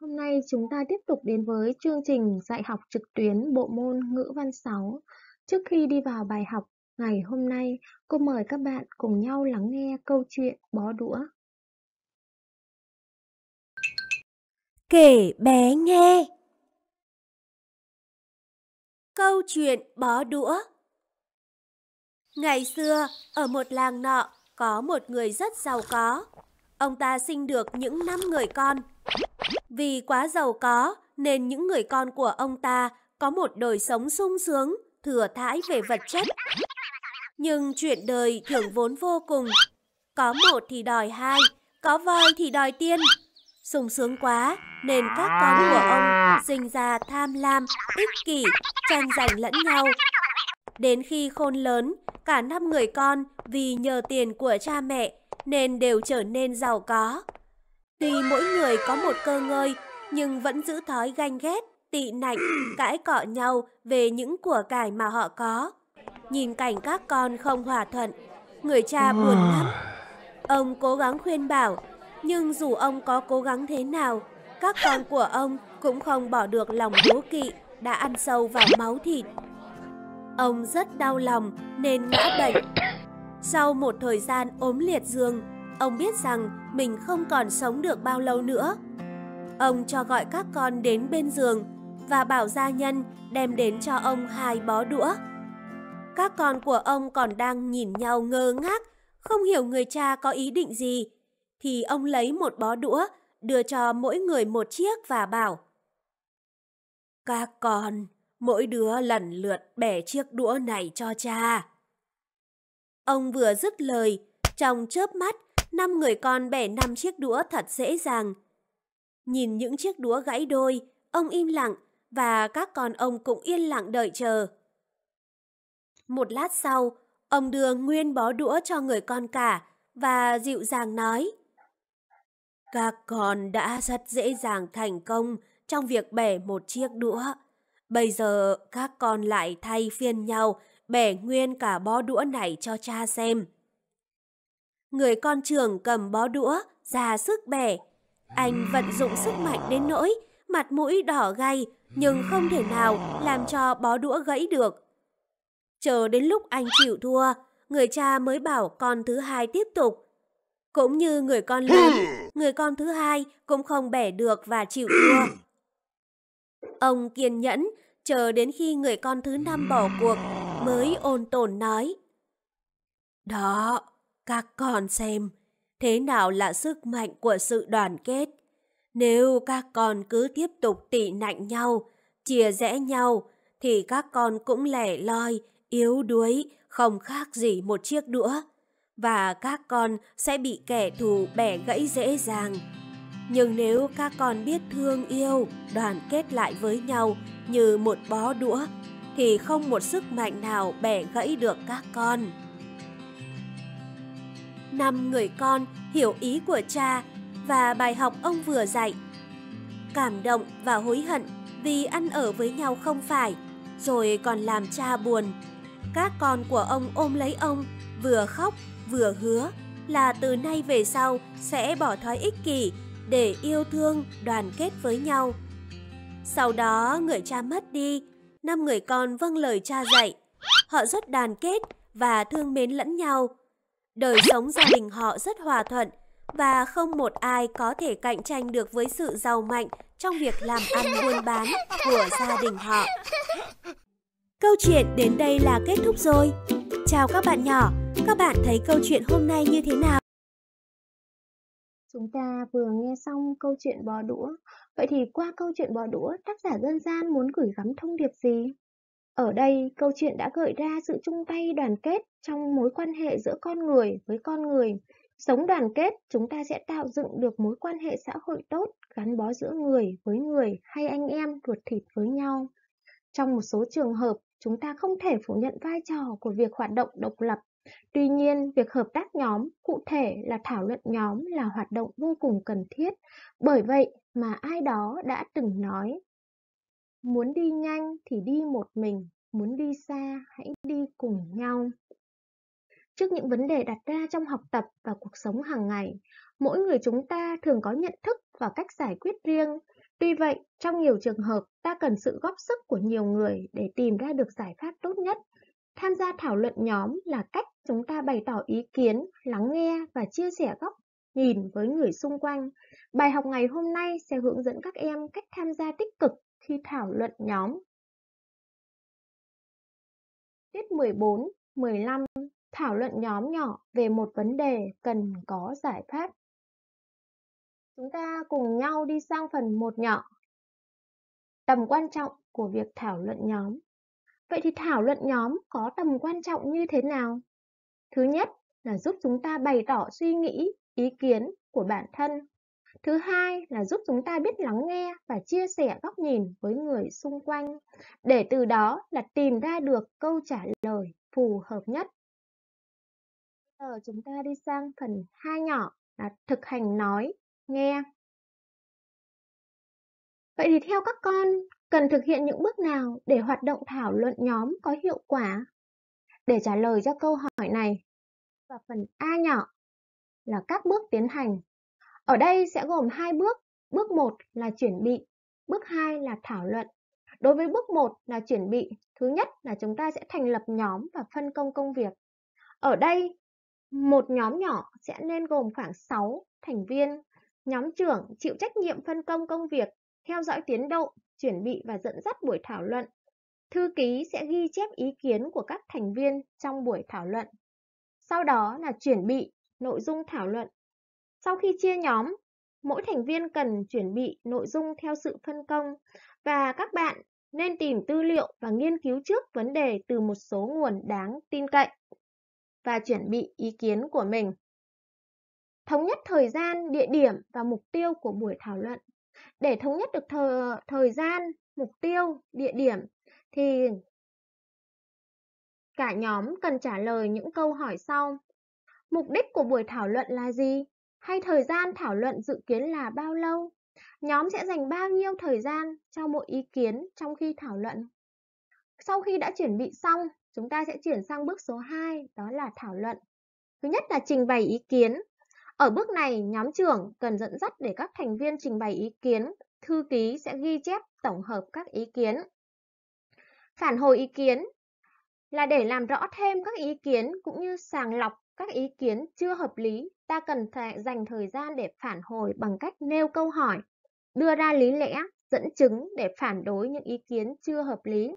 Hôm nay chúng ta tiếp tục đến với chương trình dạy học trực tuyến bộ môn ngữ văn 6. Trước khi đi vào bài học, ngày hôm nay cô mời các bạn cùng nhau lắng nghe câu chuyện bó đũa. Kể bé nghe Câu chuyện bó đũa Ngày xưa, ở một làng nọ, có một người rất giàu có. Ông ta sinh được những năm người con. Vì quá giàu có nên những người con của ông ta có một đời sống sung sướng, thừa thãi về vật chất. Nhưng chuyện đời thường vốn vô cùng. Có một thì đòi hai, có voi thì đòi tiên. Sung sướng quá nên các con của ông sinh ra tham lam, ích kỷ, tranh giành lẫn nhau. Đến khi khôn lớn, cả năm người con vì nhờ tiền của cha mẹ nên đều trở nên giàu có. Tuy mỗi người có một cơ ngơi, nhưng vẫn giữ thói ganh ghét, tị nạnh, cãi cọ nhau về những của cải mà họ có. Nhìn cảnh các con không hòa thuận, người cha buồn lắm. Ông cố gắng khuyên bảo, nhưng dù ông có cố gắng thế nào, các con của ông cũng không bỏ được lòng đố kỵ đã ăn sâu vào máu thịt. Ông rất đau lòng nên ngã bệnh. Sau một thời gian ốm liệt giường, Ông biết rằng mình không còn sống được bao lâu nữa. Ông cho gọi các con đến bên giường và bảo gia nhân đem đến cho ông hai bó đũa. Các con của ông còn đang nhìn nhau ngơ ngác, không hiểu người cha có ý định gì. Thì ông lấy một bó đũa, đưa cho mỗi người một chiếc và bảo. Các con, mỗi đứa lần lượt bẻ chiếc đũa này cho cha. Ông vừa dứt lời, trong chớp mắt, năm người con bẻ năm chiếc đũa thật dễ dàng. Nhìn những chiếc đũa gãy đôi, ông im lặng và các con ông cũng yên lặng đợi chờ. Một lát sau, ông đưa nguyên bó đũa cho người con cả và dịu dàng nói. Các con đã rất dễ dàng thành công trong việc bẻ một chiếc đũa. Bây giờ các con lại thay phiên nhau bẻ nguyên cả bó đũa này cho cha xem. Người con trưởng cầm bó đũa, ra sức bẻ. Anh vận dụng sức mạnh đến nỗi, mặt mũi đỏ gay, nhưng không thể nào làm cho bó đũa gãy được. Chờ đến lúc anh chịu thua, người cha mới bảo con thứ hai tiếp tục. Cũng như người con lớn, người con thứ hai cũng không bẻ được và chịu thua. Ông kiên nhẫn, chờ đến khi người con thứ năm bỏ cuộc mới ôn tồn nói. Đó, các con xem, thế nào là sức mạnh của sự đoàn kết? Nếu các con cứ tiếp tục tị nạnh nhau, chia rẽ nhau, thì các con cũng lẻ loi, yếu đuối, không khác gì một chiếc đũa. Và các con sẽ bị kẻ thù bẻ gãy dễ dàng. Nhưng nếu các con biết thương yêu, đoàn kết lại với nhau như một bó đũa, thì không một sức mạnh nào bẻ gãy được các con năm người con hiểu ý của cha và bài học ông vừa dạy. Cảm động và hối hận vì ăn ở với nhau không phải, rồi còn làm cha buồn. Các con của ông ôm lấy ông, vừa khóc vừa hứa là từ nay về sau sẽ bỏ thói ích kỷ để yêu thương, đoàn kết với nhau. Sau đó người cha mất đi, năm người con vâng lời cha dạy. Họ rất đoàn kết và thương mến lẫn nhau Đời sống gia đình họ rất hòa thuận và không một ai có thể cạnh tranh được với sự giàu mạnh trong việc làm ăn buôn bán của gia đình họ. Câu chuyện đến đây là kết thúc rồi. Chào các bạn nhỏ, các bạn thấy câu chuyện hôm nay như thế nào? Chúng ta vừa nghe xong câu chuyện bò đũa. Vậy thì qua câu chuyện bò đũa, tác giả dân gian muốn gửi gắm thông điệp gì? Ở đây, câu chuyện đã gợi ra sự chung tay đoàn kết trong mối quan hệ giữa con người với con người. Sống đoàn kết, chúng ta sẽ tạo dựng được mối quan hệ xã hội tốt, gắn bó giữa người với người hay anh em ruột thịt với nhau. Trong một số trường hợp, chúng ta không thể phủ nhận vai trò của việc hoạt động độc lập. Tuy nhiên, việc hợp tác nhóm, cụ thể là thảo luận nhóm là hoạt động vô cùng cần thiết. Bởi vậy mà ai đó đã từng nói Muốn đi nhanh thì đi một mình, muốn đi xa hãy đi cùng nhau. Trước những vấn đề đặt ra trong học tập và cuộc sống hàng ngày, mỗi người chúng ta thường có nhận thức và cách giải quyết riêng. Tuy vậy, trong nhiều trường hợp, ta cần sự góp sức của nhiều người để tìm ra được giải pháp tốt nhất. Tham gia thảo luận nhóm là cách chúng ta bày tỏ ý kiến, lắng nghe và chia sẻ góc nhìn với người xung quanh. Bài học ngày hôm nay sẽ hướng dẫn các em cách tham gia tích cực khi thảo luận nhóm. Tiết 14, 15 thảo luận nhóm nhỏ về một vấn đề cần có giải pháp. Chúng ta cùng nhau đi sang phần 1 nhỏ. Tầm quan trọng của việc thảo luận nhóm. Vậy thì thảo luận nhóm có tầm quan trọng như thế nào? Thứ nhất là giúp chúng ta bày tỏ suy nghĩ, ý kiến của bản thân Thứ hai là giúp chúng ta biết lắng nghe và chia sẻ góc nhìn với người xung quanh, để từ đó là tìm ra được câu trả lời phù hợp nhất. Giờ chúng ta đi sang phần hai nhỏ là thực hành nói, nghe. Vậy thì theo các con, cần thực hiện những bước nào để hoạt động thảo luận nhóm có hiệu quả? Để trả lời cho câu hỏi này, và phần A nhỏ là các bước tiến hành ở đây sẽ gồm hai bước. Bước 1 là chuẩn bị, bước 2 là thảo luận. Đối với bước 1 là chuẩn bị, thứ nhất là chúng ta sẽ thành lập nhóm và phân công công việc. Ở đây, một nhóm nhỏ sẽ nên gồm khoảng 6 thành viên. Nhóm trưởng chịu trách nhiệm phân công công việc, theo dõi tiến độ, chuẩn bị và dẫn dắt buổi thảo luận. Thư ký sẽ ghi chép ý kiến của các thành viên trong buổi thảo luận. Sau đó là chuẩn bị nội dung thảo luận sau khi chia nhóm, mỗi thành viên cần chuẩn bị nội dung theo sự phân công và các bạn nên tìm tư liệu và nghiên cứu trước vấn đề từ một số nguồn đáng tin cậy và chuẩn bị ý kiến của mình. Thống nhất thời gian, địa điểm và mục tiêu của buổi thảo luận. Để thống nhất được thờ, thời gian, mục tiêu, địa điểm thì cả nhóm cần trả lời những câu hỏi sau. Mục đích của buổi thảo luận là gì? hay thời gian thảo luận dự kiến là bao lâu? Nhóm sẽ dành bao nhiêu thời gian cho mỗi ý kiến trong khi thảo luận? Sau khi đã chuẩn bị xong, chúng ta sẽ chuyển sang bước số 2, đó là thảo luận. Thứ nhất là trình bày ý kiến. Ở bước này, nhóm trưởng cần dẫn dắt để các thành viên trình bày ý kiến, thư ký sẽ ghi chép tổng hợp các ý kiến. Phản hồi ý kiến là để làm rõ thêm các ý kiến cũng như sàng lọc các ý kiến chưa hợp lý, ta cần phải dành thời gian để phản hồi bằng cách nêu câu hỏi, đưa ra lý lẽ, dẫn chứng để phản đối những ý kiến chưa hợp lý.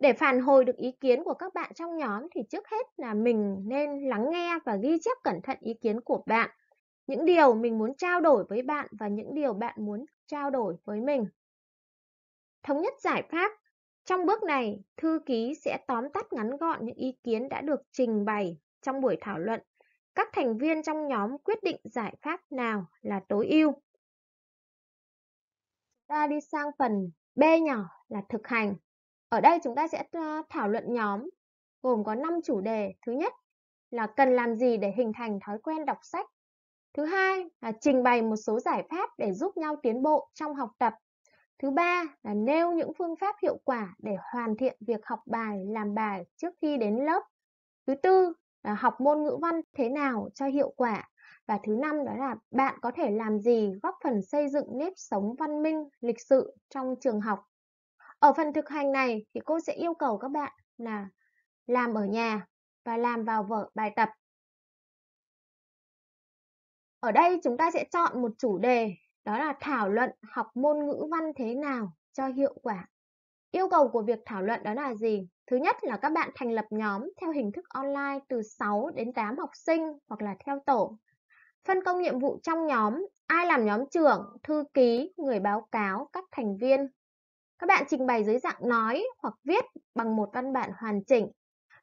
Để phản hồi được ý kiến của các bạn trong nhóm thì trước hết là mình nên lắng nghe và ghi chép cẩn thận ý kiến của bạn, những điều mình muốn trao đổi với bạn và những điều bạn muốn trao đổi với mình. Thống nhất giải pháp Trong bước này, thư ký sẽ tóm tắt ngắn gọn những ý kiến đã được trình bày trong buổi thảo luận, các thành viên trong nhóm quyết định giải pháp nào là tối ưu. Ta đi sang phần B nhỏ là thực hành. Ở đây chúng ta sẽ ờ, thảo luận nhóm gồm có 5 chủ đề. Thứ nhất là cần làm gì để hình thành thói quen đọc sách. Thứ hai là trình bày một số giải pháp để giúp nhau tiến bộ trong học tập. Thứ ba là nêu những phương pháp hiệu quả để hoàn thiện việc học bài, làm bài trước khi đến lớp. Thứ tư À, học môn ngữ văn thế nào cho hiệu quả và thứ năm đó là bạn có thể làm gì góp phần xây dựng nếp sống văn minh lịch sự trong trường học ở phần thực hành này thì cô sẽ yêu cầu các bạn là làm ở nhà và làm vào vở bài tập ở đây chúng ta sẽ chọn một chủ đề đó là thảo luận học môn ngữ văn thế nào cho hiệu quả Yêu cầu của việc thảo luận đó là gì? Thứ nhất là các bạn thành lập nhóm theo hình thức online từ 6 đến 8 học sinh hoặc là theo tổ. Phân công nhiệm vụ trong nhóm, ai làm nhóm trưởng, thư ký, người báo cáo, các thành viên. Các bạn trình bày dưới dạng nói hoặc viết bằng một văn bản hoàn chỉnh.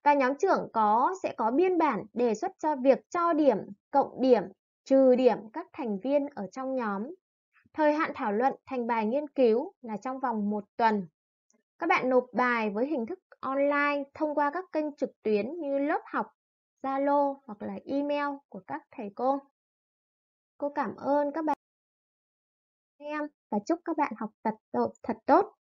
Và nhóm trưởng có sẽ có biên bản đề xuất cho việc cho điểm, cộng điểm, trừ điểm các thành viên ở trong nhóm. Thời hạn thảo luận thành bài nghiên cứu là trong vòng một tuần các bạn nộp bài với hình thức online thông qua các kênh trực tuyến như lớp học, Zalo hoặc là email của các thầy cô. Cô cảm ơn các bạn em và chúc các bạn học tập thật tốt.